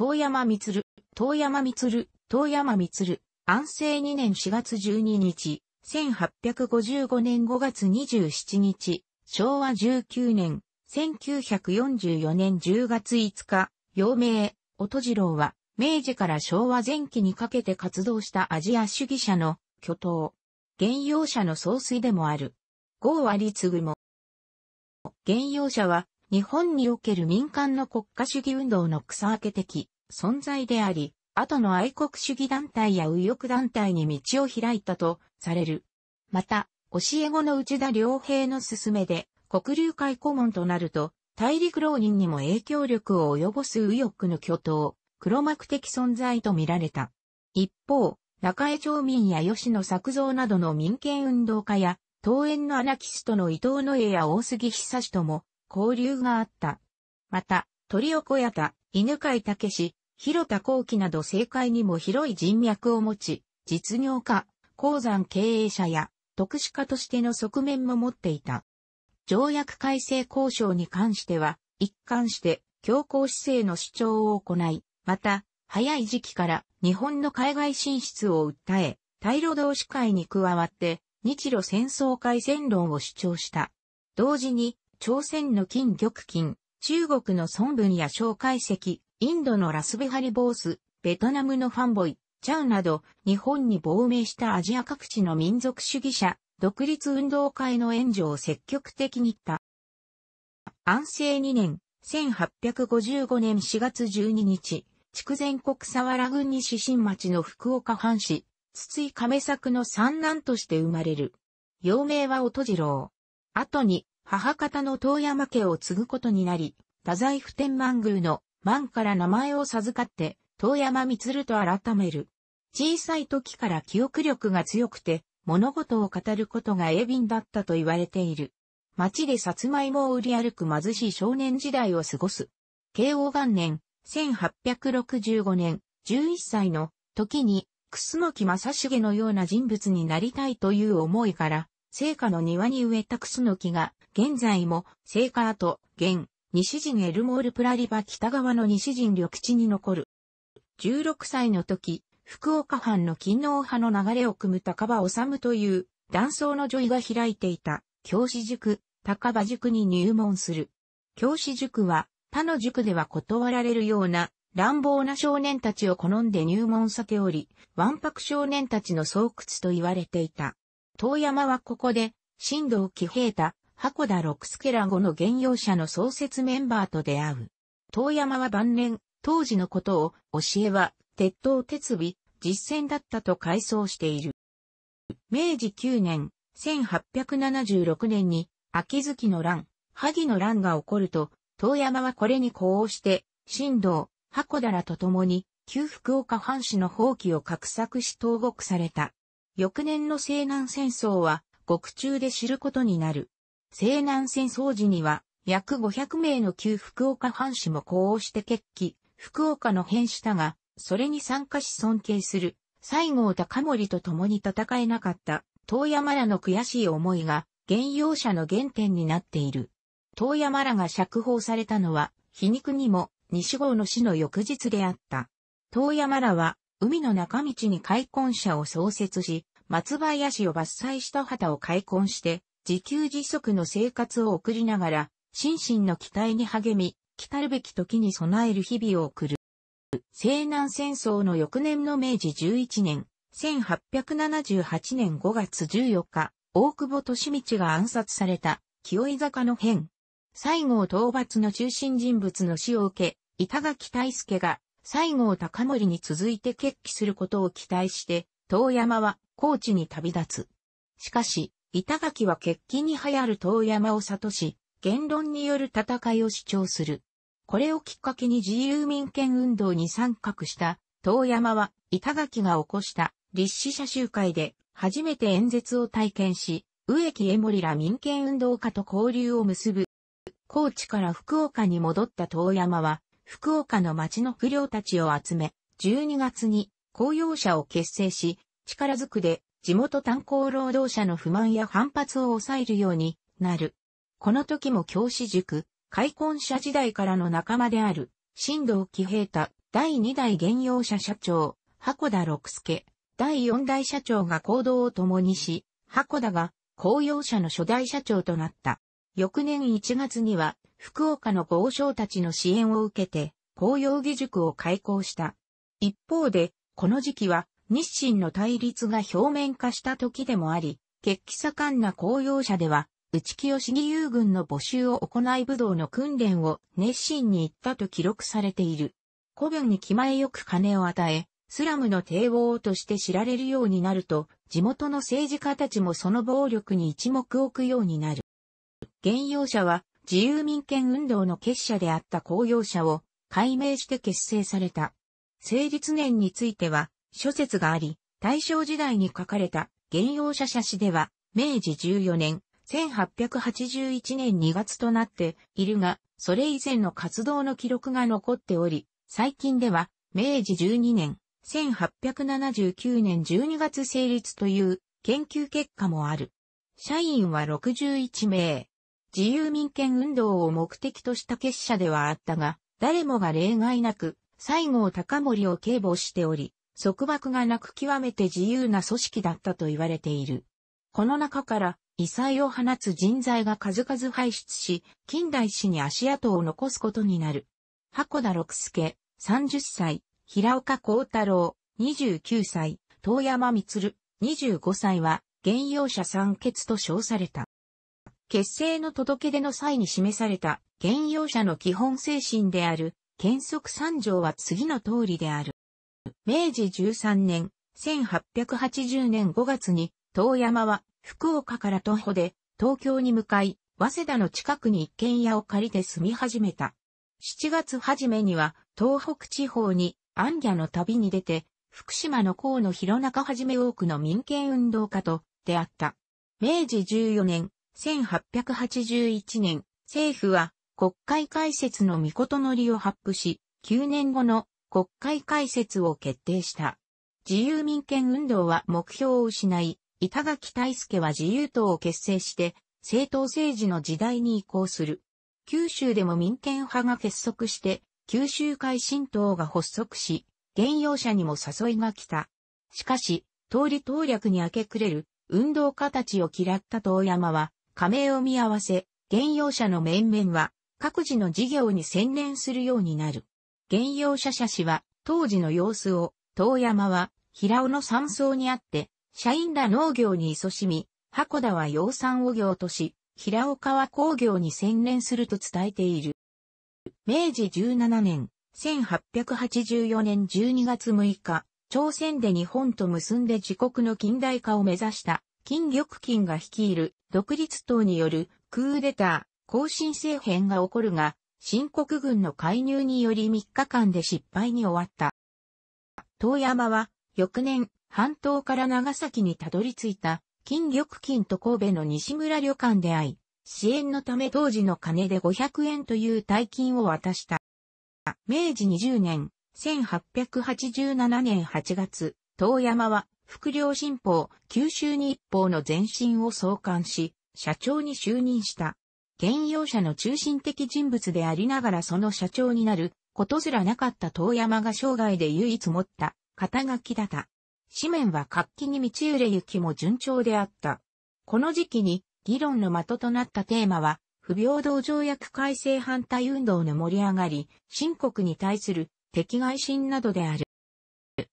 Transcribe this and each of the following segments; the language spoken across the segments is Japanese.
遠山光、遠山光、遠山光、安政2年4月12日、1855年5月27日、昭和19年、1944年10月5日、陽明、音次郎は、明治から昭和前期にかけて活動したアジア主義者の巨頭。現用者の総帥でもある。郷有次も。現用者は、日本における民間の国家主義運動の草分け的存在であり、後の愛国主義団体や右翼団体に道を開いたとされる。また、教え子の内田良平の勧めで、国流会顧問となると、大陸浪人にも影響力を及ぼす右翼の巨頭、黒幕的存在と見られた。一方、中江町民や吉野作造などの民権運動家や、東園のアナキストの伊藤野家や大杉久志とも、交流があった。また、鳥横屋田、犬飼武史、広田幸喜など政界にも広い人脈を持ち、実業家、鉱山経営者や、特殊家としての側面も持っていた。条約改正交渉に関しては、一貫して強硬姿勢の主張を行い、また、早い時期から日本の海外進出を訴え、大路同士会に加わって、日露戦争改善論を主張した。同時に、朝鮮の金玉金、中国の孫文や小介石、インドのラスベハリボース、ベトナムのファンボイ、チャウなど、日本に亡命したアジア各地の民族主義者、独立運動会の援助を積極的に行った。安政2年、1855年4月12日、筑前国佐原郡西新町の福岡藩士、筒井亀作の三男として生まれる。幼名は音次郎。後に、母方の遠山家を継ぐことになり、太宰府天満宮の万から名前を授かって、遠山光と改める。小さい時から記憶力が強くて、物事を語ることが鋭敏だったと言われている。町でさつまいもを売り歩く貧しい少年時代を過ごす。慶応元年、1865年、11歳の時に、楠木正重のような人物になりたいという思いから、聖火の庭に植えた楠木が、現在も、聖火跡、現、西陣エルモールプラリバ北側の西陣緑地に残る。16歳の時、福岡藩の勤王派の流れを組む高場治という、断層の女医が開いていた、教師塾、高場塾に入門する。教師塾は、他の塾では断られるような、乱暴な少年たちを好んで入門さており、ワンパク少年たちの巣窟と言われていた。遠山はここで、新道喜平太、箱田六助ら後の現用者の創設メンバーと出会う。遠山は晩年、当時のことを、教えは、鉄塔鉄尾、実践だったと回想している。明治9年、1876年に、秋月の乱、萩の乱が起こると、遠山はこれに呼応して、神道、箱田らと共に、旧福岡藩士の放棄を画策し投獄された。翌年の西南戦争は、獄中で知ることになる。西南戦争時には、約500名の旧福岡藩士も呼応して決起、福岡の変したが、それに参加し尊敬する、西郷隆盛と共に戦えなかった、遠山らの悔しい思いが、現用者の原点になっている。遠山らが釈放されたのは、皮肉にも、西郷の死の翌日であった。遠山らは、海の中道に開墾者を創設し、松林を伐採した旗を開墾して、自給自足の生活を送りながら、心身の期待に励み、来るべき時に備える日々を送る。西南戦争の翌年の明治11年、1878年5月14日、大久保利道が暗殺された、清井坂の変。西郷討伐の中心人物の死を受け、板垣大輔が西郷隆盛に続いて決起することを期待して、遠山は高知に旅立つ。しかし、板垣は決起に流行る遠山を悟し、言論による戦いを主張する。これをきっかけに自由民権運動に参画した遠山は板垣が起こした立志者集会で初めて演説を体験し、植木江森ら民権運動家と交流を結ぶ。高知から福岡に戻った遠山は、福岡の町の不良たちを集め、12月に公用車を結成し、力ずくで地元炭鉱労働者の不満や反発を抑えるようになる。この時も教師塾、開墾者時代からの仲間である、新藤喜平太、第2代現用者社長、箱田六助、第4代社長が行動を共にし、箱田が公用者の初代社長となった。翌年1月には、福岡の豪商たちの支援を受けて、公用義塾を開校した。一方で、この時期は、日清の対立が表面化した時でもあり、血気盛んな公用車では、内清市義勇軍の募集を行い武道の訓練を熱心に行ったと記録されている。古文に気前よく金を与え、スラムの帝王として知られるようになると、地元の政治家たちもその暴力に一目置くようになる。現用者は自由民権運動の結社であった公用者を解明して結成された。成立年については、諸説があり、大正時代に書かれた原用者写詞では、明治14年、1881年2月となっているが、それ以前の活動の記録が残っており、最近では、明治12年、1879年12月成立という研究結果もある。社員は61名。自由民権運動を目的とした結社ではあったが、誰もが例外なく、西郷隆盛を警護しており、束縛がなく極めて自由な組織だったと言われている。この中から異彩を放つ人材が数々輩出し、近代史に足跡を残すことになる。箱田六助、30歳、平岡幸太郎、29歳、遠山光、十五歳は、現用者三欠と称された。結成の届け出の際に示された、現用者の基本精神である、検則三条は次の通りである。明治13年、1880年5月に、遠山は福岡から徒歩で東京に向かい、早稲田の近くに一軒家を借りて住み始めた。7月初めには東北地方に安家の旅に出て、福島の河野広中はじめ多くの民権運動家と出会った。明治14年、1881年、政府は国会開設の御事のりを発布し、9年後の国会開設を決定した。自由民権運動は目標を失い、板垣大輔は自由党を結成して、政党政治の時代に移行する。九州でも民権派が結束して、九州会新党が発足し、現用者にも誘いが来た。しかし、通り党略に明け暮れる、運動家たちを嫌った遠山は、加盟を見合わせ、現用者の面々は、各自の事業に専念するようになる。現用者社氏は、当時の様子を、遠山は、平尾の山荘にあって、社員ら農業に勤しみ、箱田は養蚕を業とし、平岡は工業に専念すると伝えている。明治17年、1884年12月6日、朝鮮で日本と結んで自国の近代化を目指した、金玉金が率いる独立党によるクーデター、更新政変が起こるが、新国軍の介入により3日間で失敗に終わった。遠山は、翌年、半島から長崎にたどり着いた、金玉金と神戸の西村旅館で会い、支援のため当時の金で500円という大金を渡した。明治20年、1887年8月、遠山は、副領新報、九州日報の前身を創刊し、社長に就任した。現用者の中心的人物でありながらその社長になることすらなかった遠山が生涯で唯一持った肩書きだった。紙面は活気に満ち揺れ行きも順調であった。この時期に議論の的となったテーマは、不平等条約改正反対運動の盛り上がり、新国に対する敵外心などである。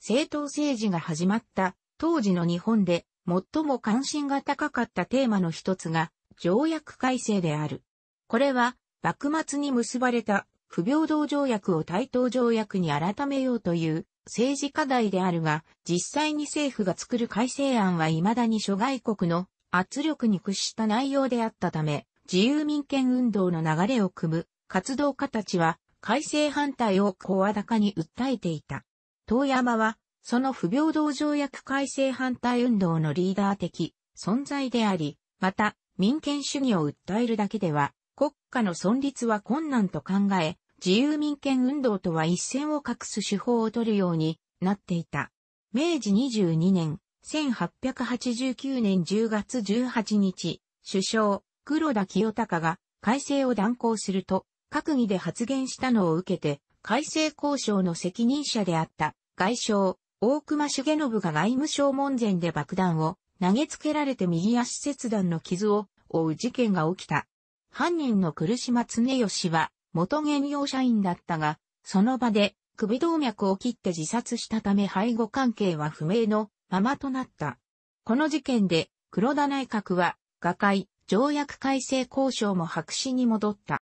政党政治が始まった当時の日本で最も関心が高かったテーマの一つが条約改正である。これは、幕末に結ばれた不平等条約を対等条約に改めようという政治課題であるが、実際に政府が作る改正案は未だに諸外国の圧力に屈した内容であったため、自由民権運動の流れを組む活動家たちは改正反対を声高に訴えていた。遠山は、その不平等条約改正反対運動のリーダー的存在であり、また、民権主義を訴えるだけでは、国家の存立は困難と考え、自由民権運動とは一線を画す手法を取るようになっていた。明治22年、1889年10月18日、首相、黒田清隆が改正を断行すると、閣議で発言したのを受けて、改正交渉の責任者であった外相、大隈重信が外務省門前で爆弾を投げつけられて右足切断の傷を負う事件が起きた。犯人の苦島常吉は、元現業社員だったが、その場で首動脈を切って自殺したため背後関係は不明のままとなった。この事件で黒田内閣は瓦解、条約改正交渉も白紙に戻った。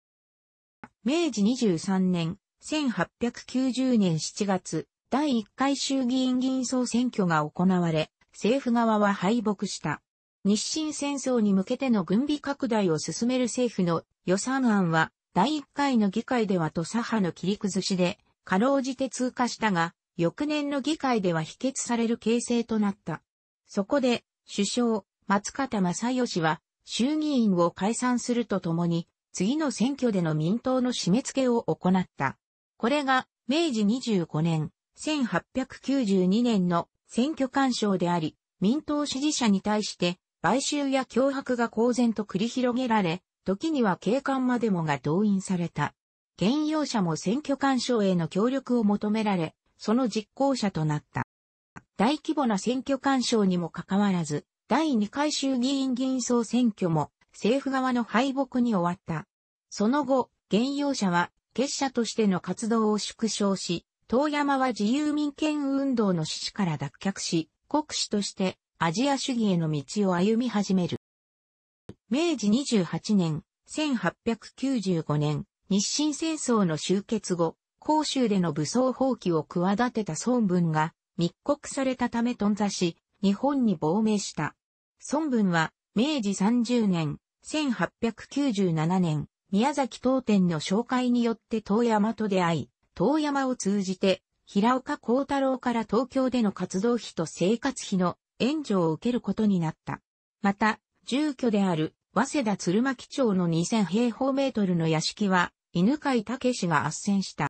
明治23年、1890年7月、第1回衆議院議員総選挙が行われ、政府側は敗北した。日清戦争に向けての軍備拡大を進める政府の予算案は、第1回の議会ではと左派の切り崩しで、かろうじて通過したが、翌年の議会では否決される形勢となった。そこで、首相、松方正義は、衆議院を解散するとともに、次の選挙での民党の締め付けを行った。これが、明治25年、1892年の選挙干渉であり、民党支持者に対して買収や脅迫が公然と繰り広げられ、時には警官までもが動員された。現用者も選挙干渉への協力を求められ、その実行者となった。大規模な選挙干渉にもかかわらず、第2回衆議院議員総選挙も政府側の敗北に終わった。その後、現用者は結社としての活動を縮小し、遠山は自由民権運動の死地から脱却し、国主としてアジア主義への道を歩み始める。明治28年、1895年、日清戦争の終結後、甲州での武装放棄を企てた孫文が密告されたため頓挫し、日本に亡命した。孫文は、明治30年、1897年、宮崎東天の紹介によって遠山と出会い、遠山を通じて、平岡幸太郎から東京での活動費と生活費の援助を受けることになった。また、住居である早稲田鶴巻町の2000平方メートルの屋敷は、犬飼武が圧戦した。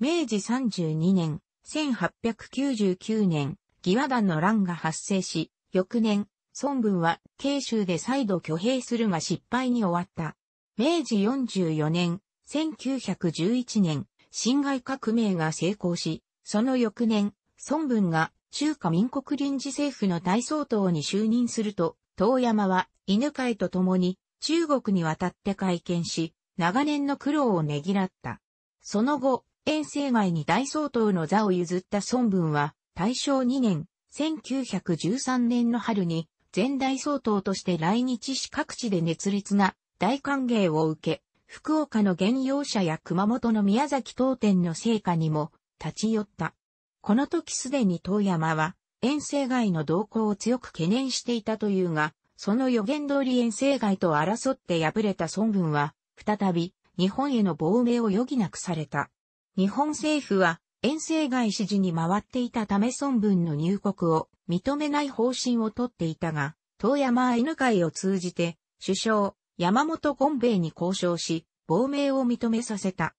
明治32年、1899年、義和団の乱が発生し、翌年、孫文は慶州で再度挙兵するが失敗に終わった。明治44年、1911年、辛亥革命が成功し、その翌年、孫文が中華民国臨時政府の大総統に就任すると、遠山は犬飼と共に中国に渡って会見し、長年の苦労をねぎらった。その後、遠征外に大総統の座を譲った孫文は、大正2年、1913年の春に、前大総統として来日し各地で熱烈な大歓迎を受け、福岡の原用車や熊本の宮崎当店の成果にも立ち寄った。この時すでに遠山は遠征外の動向を強く懸念していたというが、その予言通り遠征外と争って敗れた孫軍は、再び日本への亡命を余儀なくされた。日本政府は遠征外支持に回っていたため孫文の入国を認めない方針をとっていたが、遠山犬会を通じて首相、山本権兵衛に交渉し、亡命を認めさせた。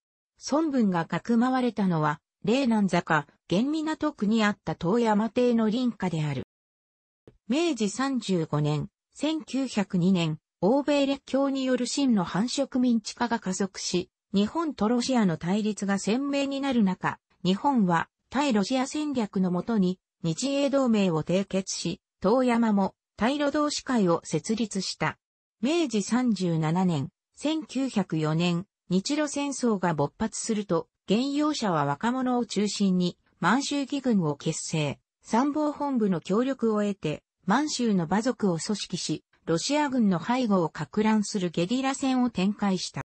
孫文がかくまわれたのは、霊南坂、現港区にあった遠山邸の臨家である。明治35年、1902年、欧米列強による真の繁殖民地化が加速し、日本とロシアの対立が鮮明になる中、日本は対ロシア戦略のもとに日英同盟を締結し、遠山も対ロ同士会を設立した。明治37年、1904年、日露戦争が勃発すると、現用者は若者を中心に満州義軍を結成、参謀本部の協力を得て、満州の馬族を組織し、ロシア軍の背後を拡乱するゲリラ戦を展開した。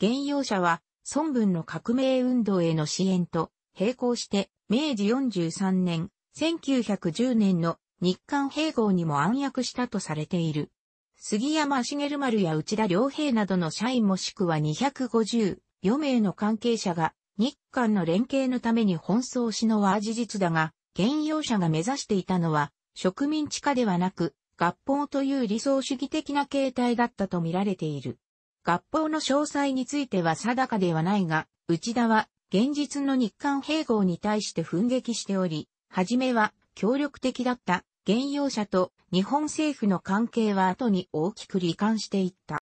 現用者は、孫文の革命運動への支援と、並行して、明治43年、1910年の日韓併合にも暗躍したとされている。杉山茂丸や内田良平などの社員もしくは254名の関係者が日韓の連携のために奔走しのは事実だが、現用者が目指していたのは植民地化ではなく合法という理想主義的な形態だったと見られている。合法の詳細については定かではないが、内田は現実の日韓併合に対して奮撃しており、はじめは協力的だった現用者と日本政府の関係は後に大きく罹患していった。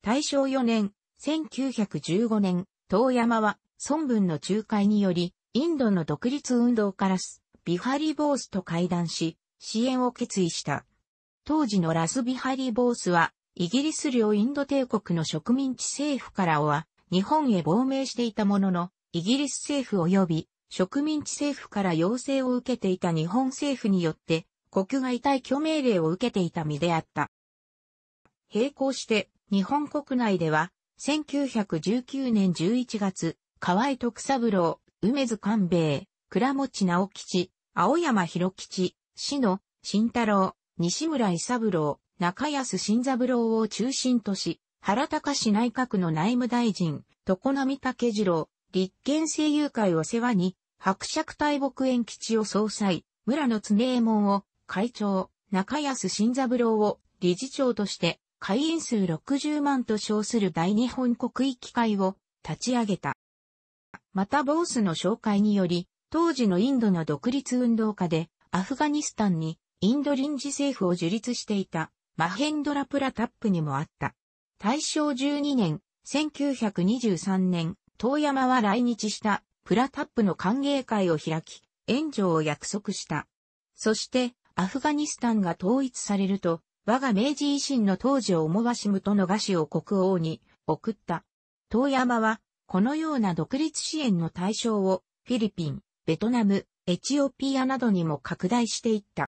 大正4年、1915年、遠山は孫文の仲介により、インドの独立運動からす、ビハリ・ボースと会談し、支援を決意した。当時のラス・ビハリ・ボースは、イギリス領インド帝国の植民地政府からは、日本へ亡命していたものの、イギリス政府及び植民地政府から要請を受けていた日本政府によって、国外退去命令を受けていた身であった。並行して、日本国内では、1919年11月、河合徳三郎、梅津官兵衛、倉持直吉、青山博吉、志野、慎太郎、西村伊三郎、中安慎三郎を中心とし、原隆内閣の内務大臣、常並武次郎、立憲政友会を世話に、伯爵大木園基地を総裁、村の常右衛門を会長、中安新三郎を理事長として会員数60万と称する大日本国域会を立ち上げた。またボースの紹介により、当時のインドの独立運動家で、アフガニスタンにインド臨時政府を樹立していたマヘンドラ・プラタップにもあった。大正12年、1923年、遠山は来日したプラタップの歓迎会を開き、援助を約束した。そして、アフガニスタンが統一されると、我が明治維新の当時を思わしむとの賀詞を国王に送った。遠山は、このような独立支援の対象を、フィリピン、ベトナム、エチオピアなどにも拡大していった。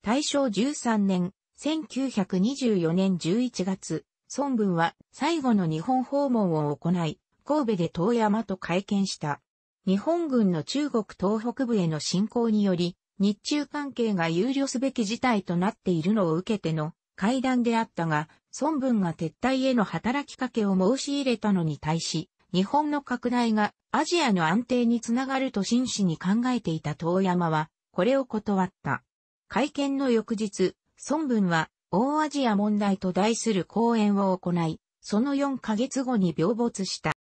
大正13年、1924年11月、孫文は最後の日本訪問を行い、神戸で遠山と会見した。日本軍の中国東北部への侵攻により、日中関係が憂慮すべき事態となっているのを受けての会談であったが、孫文が撤退への働きかけを申し入れたのに対し、日本の拡大がアジアの安定につながると真摯に考えていた遠山は、これを断った。会見の翌日、孫文は、大アジア問題と題する講演を行い、その4ヶ月後に病没した。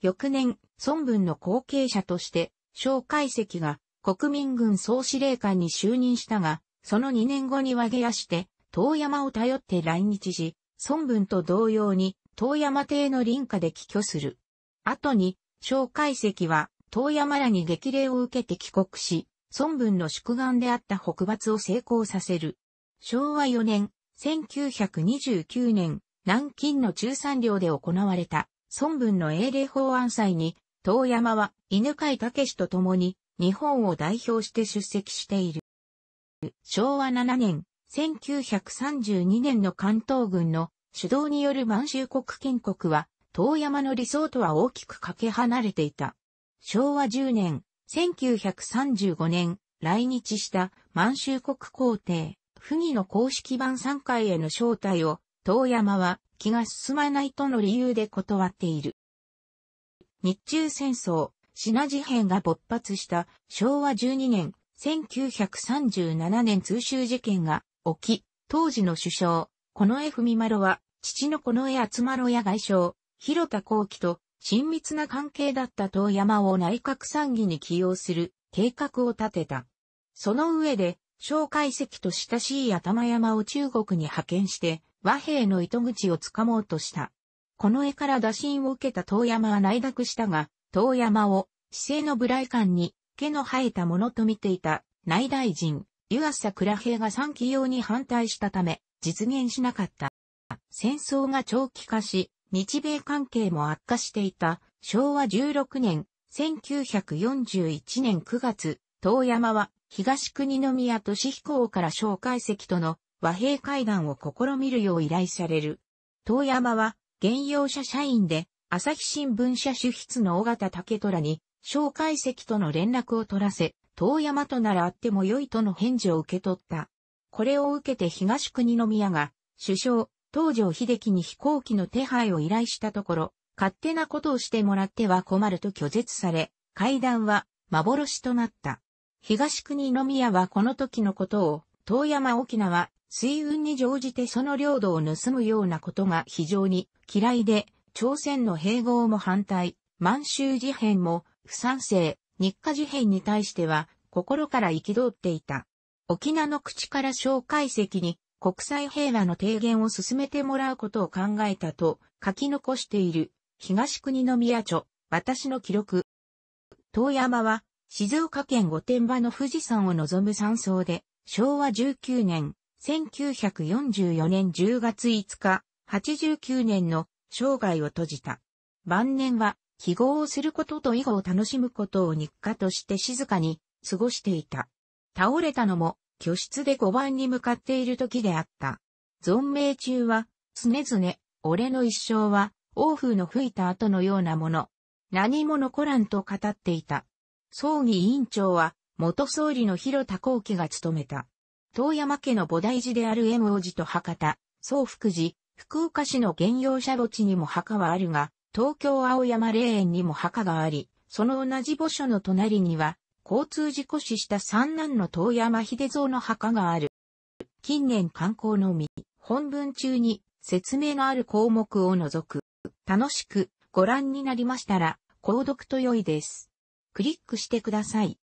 翌年、孫文の後継者として、蒋介石が国民軍総司令官に就任したが、その2年後に和下やして、遠山を頼って来日し、孫文と同様に、遠山邸の臨家で帰居する。後に、蒋介石は、遠山らに激励を受けて帰国し、孫文の宿願であった北伐を成功させる。昭和4年、1929年、南京の中山領で行われた、孫文の英霊法案祭に、遠山は犬飼武と共に日本を代表して出席している。昭和7年、1932年の関東軍の主導による満州国建国は、遠山の理想とは大きくかけ離れていた。昭和10年、1935年、来日した満州国皇帝、不義の公式版参会への招待を、遠山は気が進まないとの理由で断っている。日中戦争、品事変が勃発した昭和12年、1937年通州事件が起き、当時の首相、近衛文丸は、父の近衛厚丸や外相、広田幸喜と親密な関係だった遠山を内閣参議に起用する計画を立てた。その上で、蒋介石と親しい頭山を中国に派遣して、和平の糸口をつかもうとした。この絵から打診を受けた遠山は内諾したが、遠山を、市政の部来館に、毛の生えたものと見ていた内大臣、湯浅倉平が三期用に反対したため、実現しなかった。戦争が長期化し、日米関係も悪化していた昭和16年、1941年9月、遠山は東国宮俊彦から小解析との和平会談を試みるよう依頼される。遠山は現用者社員で朝日新聞社主筆の尾形竹虎に、蒋介石との連絡を取らせ、遠山となら会っても良いとの返事を受け取った。これを受けて東国宮が、首相、東条秀樹に飛行機の手配を依頼したところ、勝手なことをしてもらっては困ると拒絶され、会談は幻となった。東国宮はこの時のことを、遠山沖縄、水運に乗じてその領土を盗むようなことが非常に嫌いで、朝鮮の併合も反対、満州事変も不賛成、日華事変に対しては心から憤っていた。沖縄の口から紹介席に国際平和の提言を進めてもらうことを考えたと書き残している東国の宮著、私の記録。遠山は静岡県御殿場の富士山を望む山荘で昭和19年1944年10月5日89年の生涯を閉じた。晩年は、記号をすることと囲碁を楽しむことを日課として静かに過ごしていた。倒れたのも、居室で5番に向かっている時であった。存命中は、常々、俺の一生は、王風の吹いた後のようなもの。何も残らんと語っていた。葬儀委員長は、元総理の広田幸喜が務めた。遠山家の菩提寺である M 王子と博多、宗福寺、福岡市の現用者墓地にも墓はあるが、東京青山霊園にも墓があり、その同じ墓所の隣には、交通事故死した三男の遠山秀蔵の墓がある。近年観光のみ、本文中に説明のある項目を除く。楽しくご覧になりましたら、購読と良いです。クリックしてください。